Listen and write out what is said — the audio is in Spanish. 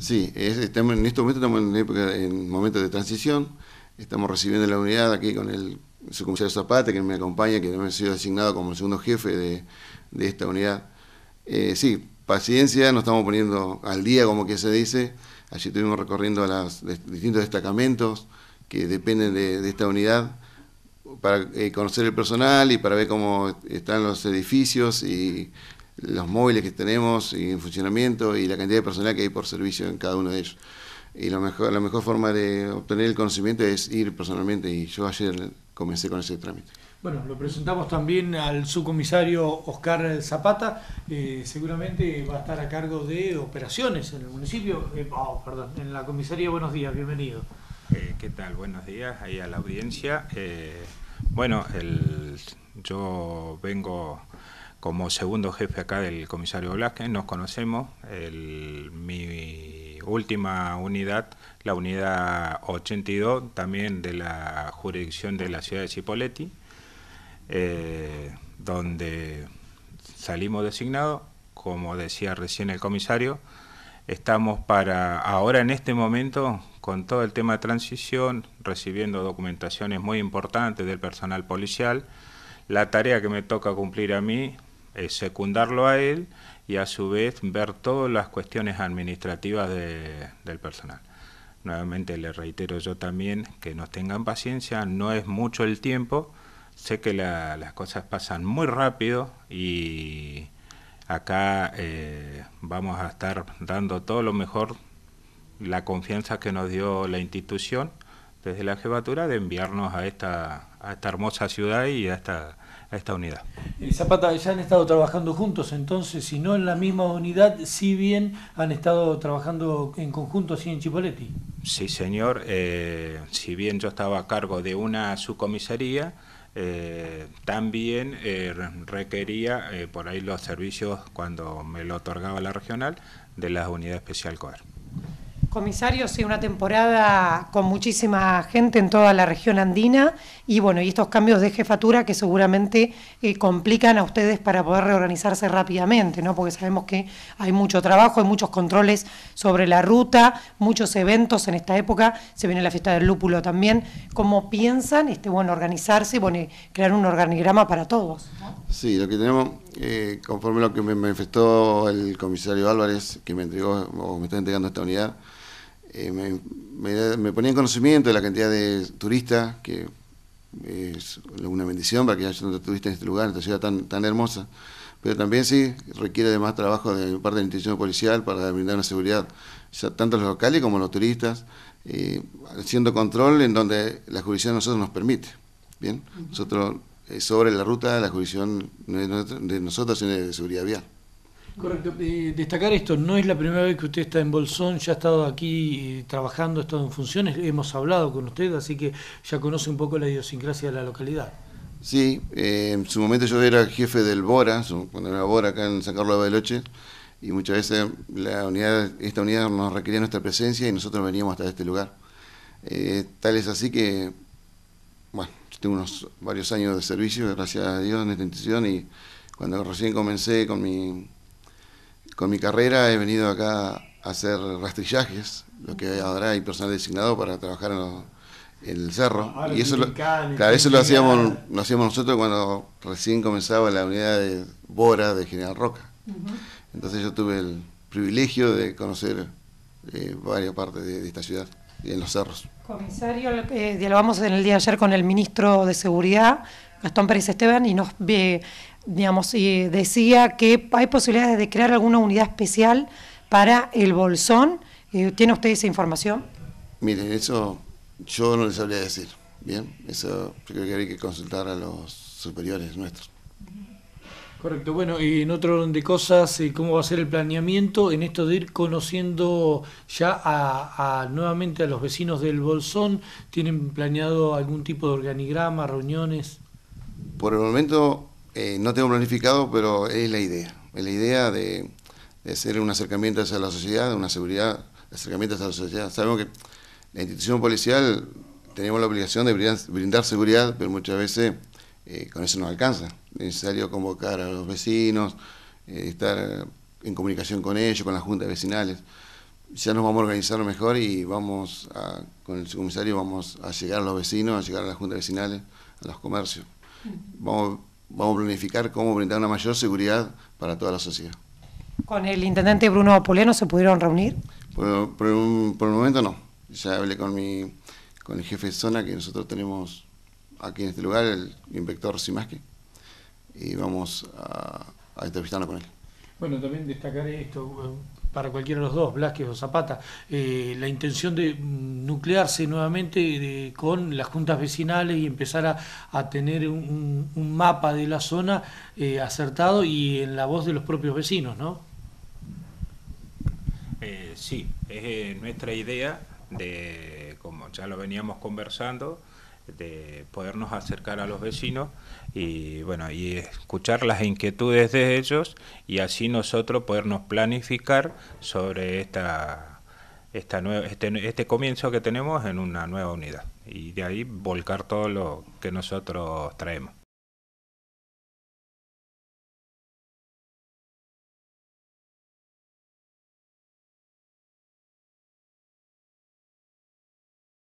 Sí, estamos, en este momento estamos en, época, en momentos de transición. Estamos recibiendo la unidad aquí con el subcomisario Zapata, que me acompaña, que me ha sido designado como el segundo jefe de, esta unidad. Eh, sí, paciencia, nos estamos poniendo al día, como que se dice. Allí estuvimos recorriendo los distintos destacamentos que dependen de, esta unidad para eh, conocer el personal y para ver cómo están los edificios y los móviles que tenemos y en funcionamiento y la cantidad de personal que hay por servicio en cada uno de ellos. Y la mejor, la mejor forma de obtener el conocimiento es ir personalmente y yo ayer comencé con ese trámite. Bueno, lo presentamos también al subcomisario Oscar Zapata, eh, seguramente va a estar a cargo de operaciones en el municipio, eh, oh, perdón, en la comisaría. Buenos días, bienvenido. Eh, ¿Qué tal? Buenos días ahí a la audiencia. bueno, el, yo vengo como segundo jefe acá del comisario Blasque... nos conocemos. mi última unidad, la unidad 82, también de la jurisdicción de la ciudad de Cipoletti, eh, donde salimos designados, como decía recién el comisario, estamos para ahora en este momento con todo el tema de transición, recibiendo documentaciones muy importantes del personal policial. La tarea que me toca cumplir a mí eh, secundarlo a él y a su vez ver todas las cuestiones administrativas del personal. Nuevamente le reitero yo también que nos tengan paciencia, no es mucho el tiempo, sé que las cosas pasan muy rápido y acá eh, vamos a estar dando todo lo mejor, la confianza que nos dio la institución desde la jefatura de enviarnos a esta a esta hermosa ciudad y a esta, unidad. Zapata, ya han estado trabajando juntos entonces, si no en la misma unidad, si bien han estado trabajando en conjunto así en Chipoleti. Sí, señor. Eh, si bien yo estaba a cargo de una subcomisaría, eh, también eh, requería por ahí los servicios cuando me lo otorgaba la regional de la unidad especial COER. Comisario, sí, una temporada con muchísima gente en toda la región andina y bueno, y estos cambios de jefatura que seguramente eh, complican a ustedes para poder reorganizarse rápidamente, ¿no? Porque sabemos que hay mucho trabajo, hay muchos controles sobre la ruta, muchos eventos en esta época, se viene la fiesta del lúpulo también. ¿Cómo piensan este, bueno, organizarse y crear un organigrama para todos? Sí, lo que tenemos, eh, conforme lo que me manifestó el comisario Álvarez, que me entregó o me está entregando esta unidad, eh, me, ponía en conocimiento de la cantidad de turistas, que es una bendición para que haya tantos turistas en este lugar, en esta ciudad tan, tan hermosa, pero también sí requiere de más trabajo de parte de la institución policial para brindar una seguridad, tanto a los locales como a los turistas, eh, haciendo control en donde la jurisdicción nosotros nos permite. Bien, nosotros eh, sobre la ruta la jurisdicción de nosotros, de nosotros de seguridad vial. Correcto. Eh, destacar esto, no es la primera vez que usted está en Bolsón, ya ha estado aquí eh, trabajando, ha estado en funciones, hemos hablado con usted, así que ya conoce un poco la idiosincrasia de la localidad. Sí, eh, en su momento yo era jefe del Bora, cuando era Bora acá en San Carlos de Beloche, y muchas veces la unidad, esta unidad nos requería nuestra presencia y nosotros veníamos hasta este lugar. tal es así que, bueno, yo tengo unos varios años de servicio, gracias a Dios, en esta institución, y cuando recién comencé con mi con mi carrera he venido acá a hacer rastrillajes, lo que ahora hay personal designado para trabajar en, el cerro. Ah, y eso claro, eso lo hacíamos, hacíamos nosotros cuando recién comenzaba la unidad de Bora de General Roca. Entonces yo tuve el privilegio de conocer eh, varias partes de, esta ciudad y en los cerros. Comisario, dialogamos en el día de ayer con el ministro de Seguridad, Gastón Pérez Esteban, y nos eh, digamos, eh, decía que hay posibilidades de crear alguna unidad especial para el bolsón. Eh, ¿Tiene usted esa información? Miren, eso yo no les sabría decir. Bien, eso creo que hay que consultar a los superiores nuestros. Correcto, bueno, y en otro orden de cosas, eh, ¿cómo va a ser el planeamiento en esto de ir conociendo ya a, nuevamente a los vecinos del Bolsón? ¿Tienen planeado algún tipo de organigrama, reuniones? Por el momento eh, no tengo planificado, pero es la idea. Es la idea de, hacer un acercamiento hacia la sociedad, una seguridad, acercamiento hacia la sociedad. Sabemos que la institución policial tenemos la obligación de brindar, seguridad, pero muchas veces eh, con eso no alcanza. Es necesario convocar a los vecinos, eh, estar en comunicación con ellos, con las juntas vecinales. Ya nos vamos a organizar mejor y vamos con el comisario vamos a llegar a los vecinos, a llegar a las juntas vecinales, a los comercios. Mm. Vamos vamos a planificar cómo brindar una mayor seguridad para toda la sociedad. ¿Con el intendente Bruno Apoleno se pudieron reunir? Por, el momento no. Ya hablé con, mi, con el jefe de zona que nosotros tenemos aquí en este lugar, el inspector Simasque, y vamos a, a entrevistarnos con él. Bueno, también destacaré esto, para cualquiera de los dos, Blasquez o Zapata, eh, la intención de nuclearse nuevamente con las juntas vecinales y empezar a, tener un, mapa de la zona eh, acertado y en la voz de los propios vecinos, ¿no? Eh, sí, es nuestra idea de, como ya lo veníamos conversando, de podernos acercar a los vecinos y bueno y escuchar las inquietudes de ellos y así nosotros podernos planificar sobre esta, esta nueva, este, este comienzo que tenemos en una nueva unidad y de ahí volcar todo lo que nosotros traemos.